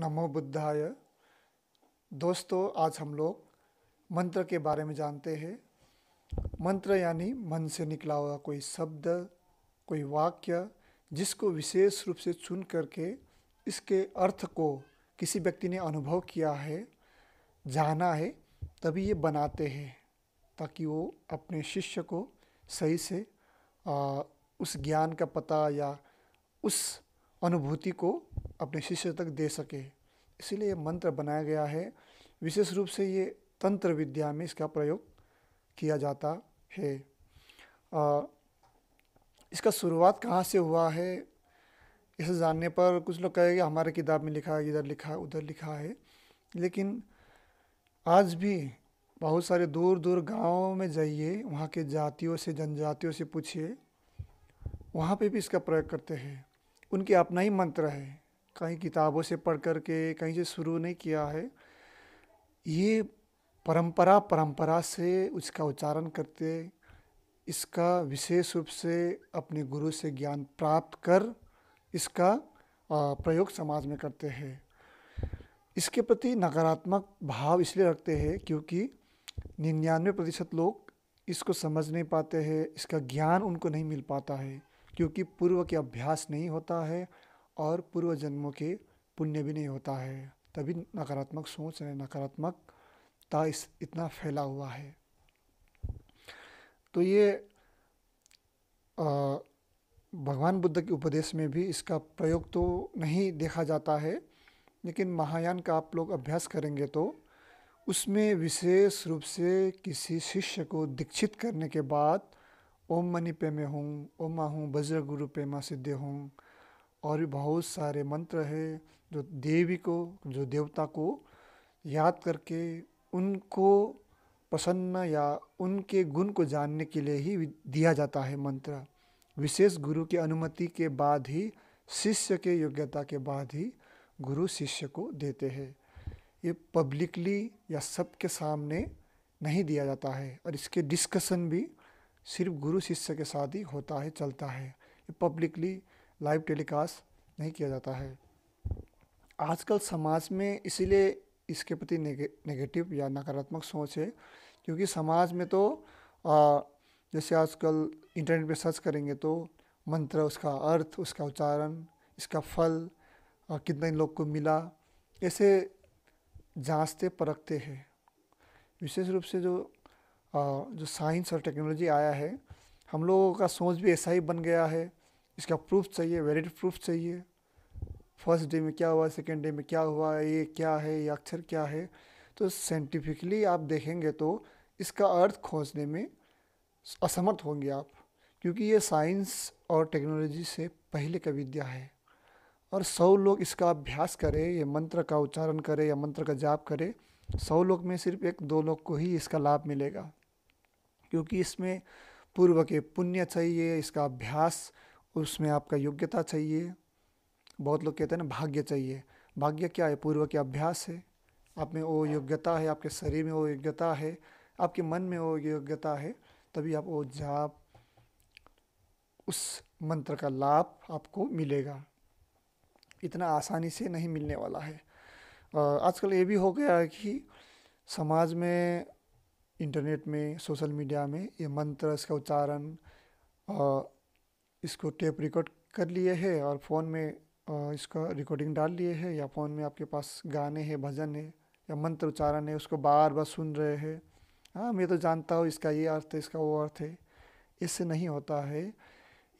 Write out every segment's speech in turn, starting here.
नमो बुद्धाय दोस्तों आज हम लोग मंत्र के बारे में जानते हैं मंत्र यानी मन से निकला हुआ कोई शब्द कोई वाक्य जिसको विशेष रूप से चुन करके इसके अर्थ को किसी व्यक्ति ने अनुभव किया है जाना है तभी ये बनाते हैं ताकि वो अपने शिष्य को सही से आ, उस ज्ञान का पता या उस अनुभूति को अपने शिष्य तक दे सके इसीलिए ये मंत्र बनाया गया है विशेष रूप से ये तंत्र विद्या में इसका प्रयोग किया जाता है आ, इसका शुरुआत कहाँ से हुआ है इसे जानने पर कुछ लोग कहेंगे हमारे किताब में लिखा है इधर लिखा है उधर लिखा है लेकिन आज भी बहुत सारे दूर दूर गाँव में जाइए वहाँ के जातियों से जनजातियों से पूछिए वहाँ पे भी इसका प्रयोग करते हैं उनके अपना ही मंत्र है कहीं किताबों से पढ़ कर के कहीं से शुरू नहीं किया है ये परंपरा परंपरा से उसका उच्चारण करते इसका विशेष रूप से अपने गुरु से ज्ञान प्राप्त कर इसका प्रयोग समाज में करते हैं इसके प्रति नकारात्मक भाव इसलिए रखते हैं क्योंकि निन्यानवे प्रतिशत लोग इसको समझ नहीं पाते हैं इसका ज्ञान उनको नहीं मिल पाता है क्योंकि पूर्व के अभ्यास नहीं होता है और पूर्व जन्मों के पुण्य भी नहीं होता है तभी नकारात्मक सोच है नकारात्मकता इस इतना फैला हुआ है तो ये आ, भगवान बुद्ध के उपदेश में भी इसका प्रयोग तो नहीं देखा जाता है लेकिन महायान का आप लोग अभ्यास करेंगे तो उसमें विशेष रूप से किसी शिष्य को दीक्षित करने के बाद ओम मणि पे में हूँ ओम माँ हूँ वज्र गुरु पे माँ सिद्धे हूँ और भी बहुत सारे मंत्र है जो देवी को जो देवता को याद करके उनको प्रसन्न या उनके गुण को जानने के लिए ही दिया जाता है मंत्र विशेष गुरु की अनुमति के बाद ही शिष्य के योग्यता के बाद ही गुरु शिष्य को देते हैं ये पब्लिकली या सबके सामने नहीं दिया जाता है और इसके डिस्कशन भी सिर्फ गुरु शिष्य के साथ ही होता है चलता है ये पब्लिकली लाइव टेलीकास्ट नहीं किया जाता है आजकल समाज में इसीलिए इसके प्रति नेगे, नेगेटिव या नकारात्मक सोच है क्योंकि समाज में तो आ, जैसे आजकल इंटरनेट पे सर्च करेंगे तो मंत्र उसका अर्थ उसका उच्चारण इसका फल कितने लोग को मिला ऐसे जांचते परखते हैं विशेष रूप से जो आ, जो साइंस और टेक्नोलॉजी आया है हम लोगों का सोच भी ऐसा ही बन गया है इसका प्रूफ चाहिए वैलिड प्रूफ चाहिए फर्स्ट डे में क्या हुआ सेकेंड डे में क्या हुआ ये क्या है ये अक्षर क्या है तो साइंटिफिकली आप देखेंगे तो इसका अर्थ खोजने में असमर्थ होंगे आप क्योंकि ये साइंस और टेक्नोलॉजी से पहले का विद्या है और सौ लोग इसका अभ्यास करें ये मंत्र का उच्चारण करें या मंत्र का जाप करें सौ लोग में सिर्फ एक दो लोग को ही इसका लाभ मिलेगा क्योंकि इसमें पूर्व के पुण्य चाहिए इसका अभ्यास उसमें आपका योग्यता चाहिए बहुत लोग कहते हैं ना भाग्य चाहिए भाग्य क्या है पूर्व के अभ्यास है आप में वो योग्यता है आपके शरीर में वो योग्यता है आपके मन में वो योग्यता है तभी आप वो जाप उस मंत्र का लाभ आपको मिलेगा इतना आसानी से नहीं मिलने वाला है आजकल ये भी हो गया है कि समाज में इंटरनेट में सोशल मीडिया में ये मंत्र इसका उच्चारण इसको टेप रिकॉर्ड कर लिए है और फ़ोन में इसका रिकॉर्डिंग डाल लिए है या फ़ोन में आपके पास गाने हैं भजन है या मंत्र उच्चारण है उसको बार बार सुन रहे हैं हाँ मैं तो जानता हूँ इसका ये अर्थ है इसका वो अर्थ है इससे नहीं होता है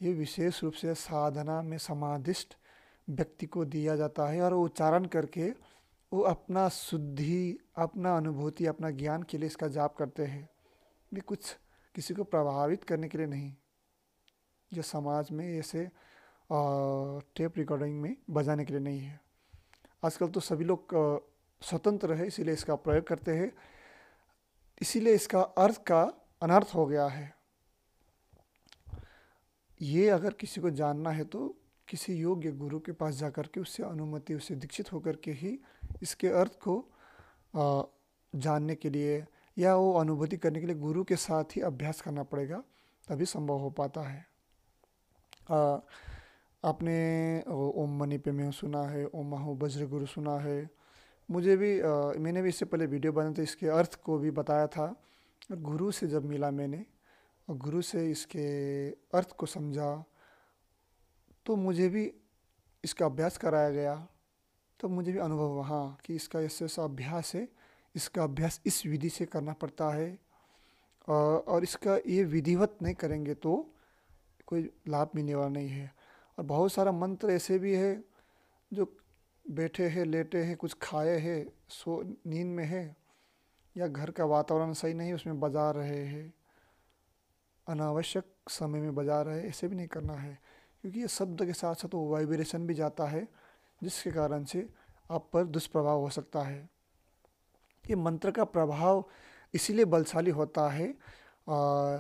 ये विशेष रूप से साधना में समाधिष्ट व्यक्ति को दिया जाता है और वो उच्चारण करके वो अपना शुद्धि अपना अनुभूति अपना ज्ञान के लिए इसका जाप करते हैं ये कुछ किसी को प्रभावित करने के लिए नहीं जो समाज में ऐसे टेप रिकॉर्डिंग में बजाने के लिए नहीं है आजकल तो सभी लोग स्वतंत्र है इसीलिए इसका प्रयोग करते हैं इसीलिए इसका अर्थ का अनर्थ हो गया है ये अगर किसी को जानना है तो किसी योग्य गुरु के पास जा कर के उससे अनुमति उससे दीक्षित होकर के ही इसके अर्थ को जानने के लिए या वो अनुभूति करने के लिए गुरु के साथ ही अभ्यास करना पड़ेगा तभी संभव हो पाता है आपने ओम मनी पे मैं सुना है ओम माहो वज्र गुरु सुना है मुझे भी आ, मैंने भी इससे पहले वीडियो बनाया थे इसके अर्थ को भी बताया था गुरु से जब मिला मैंने और गुरु से इसके अर्थ को समझा तो मुझे भी इसका अभ्यास कराया गया तो मुझे भी अनुभव हाँ कि इसका ऐसे ऐसा अभ्यास है इसका अभ्यास इस विधि से करना पड़ता है और इसका ये विधिवत नहीं करेंगे तो कोई लाभ मिलने वाला नहीं है और बहुत सारा मंत्र ऐसे भी है जो बैठे हैं लेटे हैं कुछ खाए हैं सो नींद में है या घर का वातावरण सही नहीं उसमें बजा रहे हैं अनावश्यक समय में बजा रहे ऐसे भी नहीं करना है क्योंकि ये शब्द के साथ साथ वो वाइब्रेशन भी जाता है जिसके कारण से आप पर दुष्प्रभाव हो सकता है ये मंत्र का प्रभाव इसीलिए बलशाली होता है आ,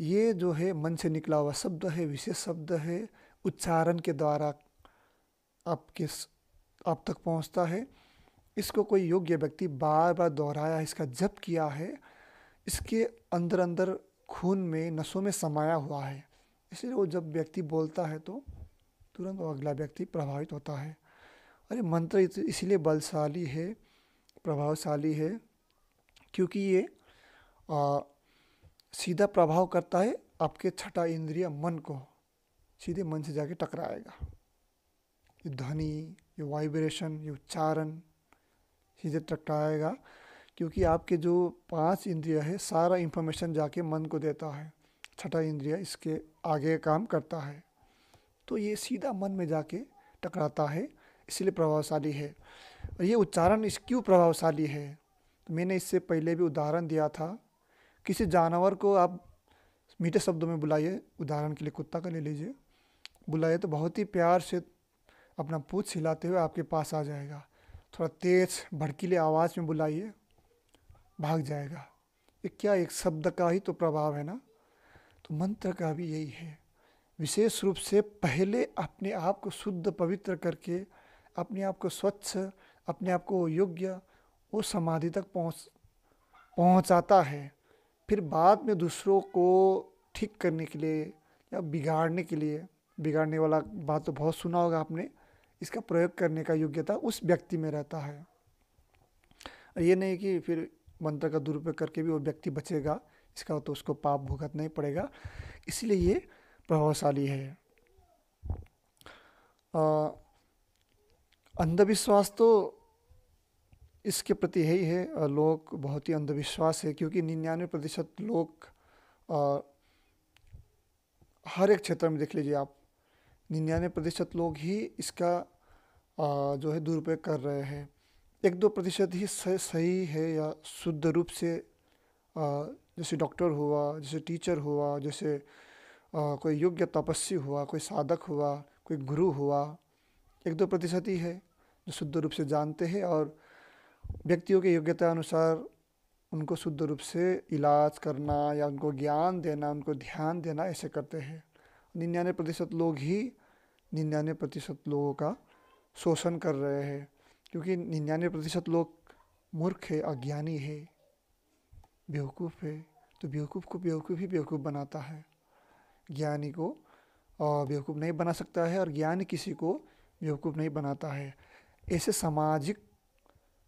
ये जो है मन से निकला हुआ शब्द है विशेष शब्द है उच्चारण के द्वारा आपके आप तक पहुंचता है इसको कोई योग्य व्यक्ति बार बार दोहराया इसका जप किया है इसके अंदर अंदर खून में नसों में समाया हुआ है इसलिए वो जब व्यक्ति बोलता है तो तुरंत वो अगला व्यक्ति प्रभावित होता है अरे मंत्र इसलिए बलशाली है प्रभावशाली है क्योंकि ये आ, सीधा प्रभाव करता है आपके छठा इंद्रिय मन को सीधे मन से जाके टकराएगा ये ध्वनि ये वाइब्रेशन ये उच्चारण सीधे टकराएगा क्योंकि आपके जो पांच इंद्रिय है सारा इन्फॉर्मेशन जाके मन को देता है छठा इंद्रिय इसके आगे काम करता है तो ये सीधा मन में जाके टकराता है इसलिए प्रभावशाली है और ये उच्चारण इस क्यों प्रभावशाली है तो मैंने इससे पहले भी उदाहरण दिया था किसी जानवर को आप मीठे शब्दों में बुलाइए उदाहरण के लिए कुत्ता का ले लीजिए बुलाइए तो बहुत ही प्यार से अपना पूछ हिलाते हुए आपके पास आ जाएगा थोड़ा तेज भड़कीले आवाज़ में बुलाइए भाग जाएगा ये क्या एक शब्द का ही तो प्रभाव है ना तो मंत्र का भी यही है विशेष रूप से पहले अपने आप को शुद्ध पवित्र करके अपने आप को स्वच्छ अपने आप को योग्य वो समाधि तक पहुँच पहुँचाता है फिर बाद में दूसरों को ठीक करने के लिए या बिगाड़ने के लिए बिगाड़ने वाला बात तो बहुत सुना होगा आपने इसका प्रयोग करने का योग्यता उस व्यक्ति में रहता है ये नहीं कि फिर मंत्र का दुरुपयोग करके भी वो व्यक्ति बचेगा इसका तो उसको पाप भुगतना नहीं पड़ेगा इसलिए ये प्रभावशाली है अंधविश्वास तो इसके प्रति यही है, लोग बहुत ही अंधविश्वास है क्योंकि निन्यानवे प्रतिशत लोग आ, हर एक क्षेत्र में देख लीजिए आप निन्यानवे प्रतिशत लोग ही इसका आ, जो है दुरुपयोग कर रहे हैं एक दो प्रतिशत ही सही है या शुद्ध रूप से आ, जैसे डॉक्टर हुआ जैसे टीचर हुआ जैसे आ, कोई योग्य तपस्वी हुआ कोई साधक हुआ कोई गुरु हुआ एक दो प्रतिशत ही है जो शुद्ध रूप से जानते हैं और व्यक्तियों के योग्यता अनुसार उनको शुद्ध रूप से इलाज करना या उनको ज्ञान देना उनको ध्यान देना ऐसे करते हैं निन्यानवे प्रतिशत लोग ही निन्यानवे प्रतिशत लोगों का शोषण कर रहे हैं क्योंकि निन्यानवे प्रतिशत लोग मूर्ख है अज्ञानी है बेवकूफ़ है तो बेवकूफ़ को बेवकूफ़ ही बेवकूफ़ बनाता है ज्ञानी को बेवकूफ़ नहीं बना सकता है और ज्ञान किसी को बेवकूफ़ नहीं बनाता है ऐसे सामाजिक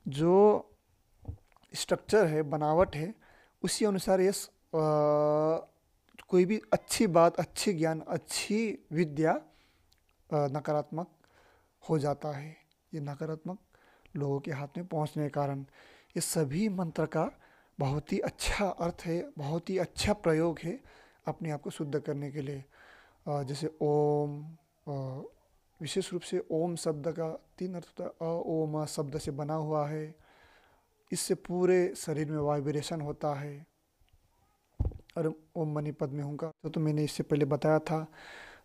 जो स्ट्रक्चर है बनावट है उसी अनुसार ये कोई भी अच्छी बात अच्छी ज्ञान अच्छी विद्या नकारात्मक हो जाता है ये नकारात्मक लोगों के हाथ में पहुंचने के कारण ये सभी मंत्र का बहुत ही अच्छा अर्थ है बहुत ही अच्छा प्रयोग है अपने आप को शुद्ध करने के लिए जैसे ओम विशेष रूप से ओम शब्द का तीन अर्थ होता है अ ओम शब्द से बना हुआ है इससे पूरे शरीर में वाइब्रेशन होता है और ओम मणि में हूँ तो, तो मैंने इससे पहले बताया था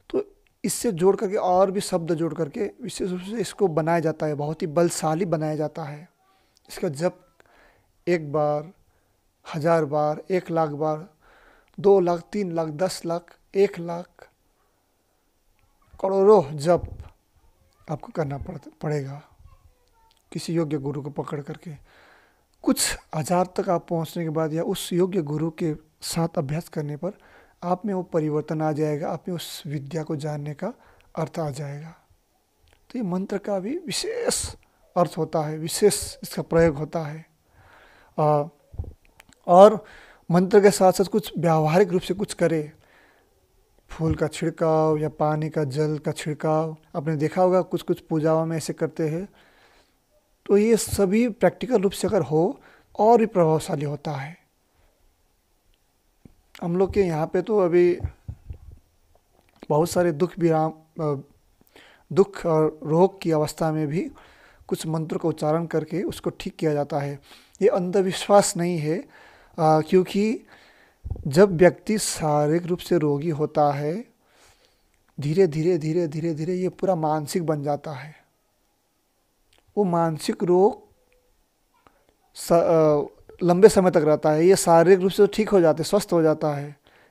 तो इससे जोड़ करके और भी शब्द जोड़ करके विशेष रूप से इसको बनाया जाता है बहुत ही बलशाली बनाया जाता है इसका जब एक बार हज़ार बार एक लाख बार दो लाख तीन लाख दस लाख एक लाख करोड़ों जप आपको करना पड़ पड़ेगा किसी योग्य गुरु को पकड़ करके कुछ हजार तक आप पहुंचने के बाद या उस योग्य गुरु के साथ अभ्यास करने पर आप में वो परिवर्तन आ जाएगा आप में उस विद्या को जानने का अर्थ आ जाएगा तो ये मंत्र का भी विशेष अर्थ होता है विशेष इसका प्रयोग होता है आ, और मंत्र के साथ साथ कुछ व्यावहारिक रूप से कुछ करे फूल का छिड़काव या पानी का जल का छिड़काव आपने देखा होगा कुछ कुछ पूजाओं में ऐसे करते हैं तो ये सभी प्रैक्टिकल रूप से अगर हो और भी प्रभावशाली होता है हम लोग के यहाँ पे तो अभी बहुत सारे दुख विराम दुख और रोग की अवस्था में भी कुछ मंत्र का उच्चारण करके उसको ठीक किया जाता है ये अंधविश्वास नहीं है क्योंकि जब व्यक्ति शारीरिक रूप से रोगी होता है धीरे धीरे धीरे धीरे धीरे ये पूरा मानसिक बन जाता है वो मानसिक रोग लंबे समय तक रहता है ये शारीरिक रूप से तो ठीक हो जाते स्वस्थ हो जाता है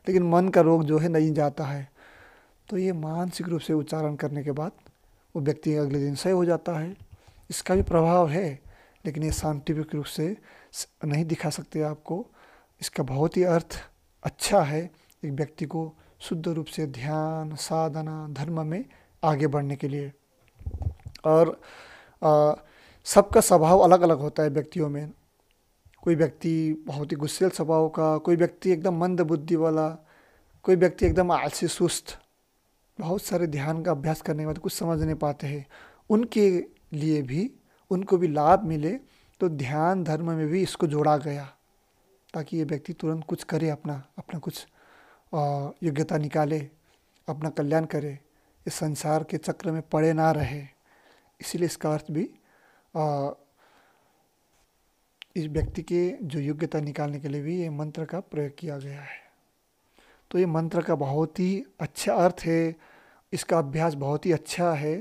लेकिन मन का रोग जो है नहीं जाता है तो ये मानसिक रूप से उच्चारण करने के बाद वो व्यक्ति अगले दिन सही हो जाता है इसका भी प्रभाव है लेकिन ये साइंटिफिक रूप से नहीं दिखा सकते आपको इसका बहुत ही अर्थ अच्छा है एक व्यक्ति को शुद्ध रूप से ध्यान साधना धर्म में आगे बढ़ने के लिए और सबका स्वभाव अलग अलग होता है व्यक्तियों में कोई व्यक्ति बहुत ही गुस्सेल स्वभाव का कोई व्यक्ति एकदम मंद बुद्धि वाला कोई व्यक्ति एकदम आलसी सुस्त बहुत सारे ध्यान का अभ्यास करने के बाद कुछ समझ नहीं पाते हैं उनके लिए भी उनको भी लाभ मिले तो ध्यान धर्म में भी इसको जोड़ा गया ताकि ये व्यक्ति तुरंत कुछ करे अपना अपना कुछ योग्यता निकाले अपना कल्याण करे इस संसार के चक्र में पड़े ना रहे इसीलिए इसका अर्थ भी आ, इस व्यक्ति के जो योग्यता निकालने के लिए भी ये मंत्र का प्रयोग किया गया है तो ये मंत्र का बहुत ही अच्छा अर्थ है इसका अभ्यास बहुत ही अच्छा है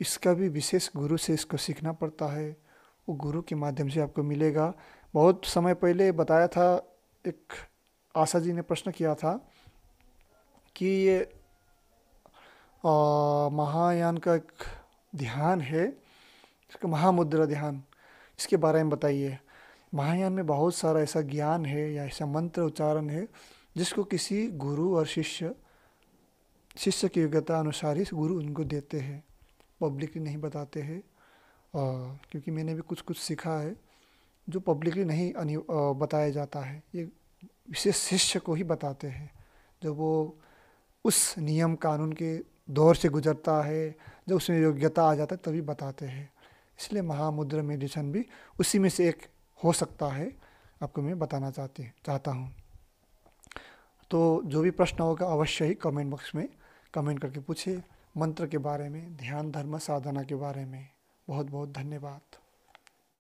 इसका भी विशेष गुरु से इसको सीखना पड़ता है वो गुरु के माध्यम से आपको मिलेगा बहुत समय पहले बताया था एक आशा जी ने प्रश्न किया था कि ये महायान का एक ध्यान है इसका महामुद्रा ध्यान इसके बारे में बताइए महायान में बहुत सारा ऐसा ज्ञान है या ऐसा मंत्र उच्चारण है जिसको किसी गुरु और शिष्य शिष्य की योग्यता अनुसार ही गुरु उनको देते हैं पब्लिकली नहीं बताते हैं क्योंकि मैंने भी कुछ कुछ सीखा है जो पब्लिकली नहीं अनि बताया जाता है ये विशेष शिष्य को ही बताते हैं जब वो उस नियम कानून के दौर से गुजरता है जब उसमें योग्यता आ जाता है तभी बताते हैं इसलिए महामुद्रा मेडिटेशन भी उसी में से एक हो सकता है आपको मैं बताना चाहती चाहता हूँ तो जो भी प्रश्न होगा अवश्य ही कमेंट बॉक्स में कमेंट करके पूछे मंत्र के बारे में ध्यान धर्म साधना के बारे में बहुत बहुत धन्यवाद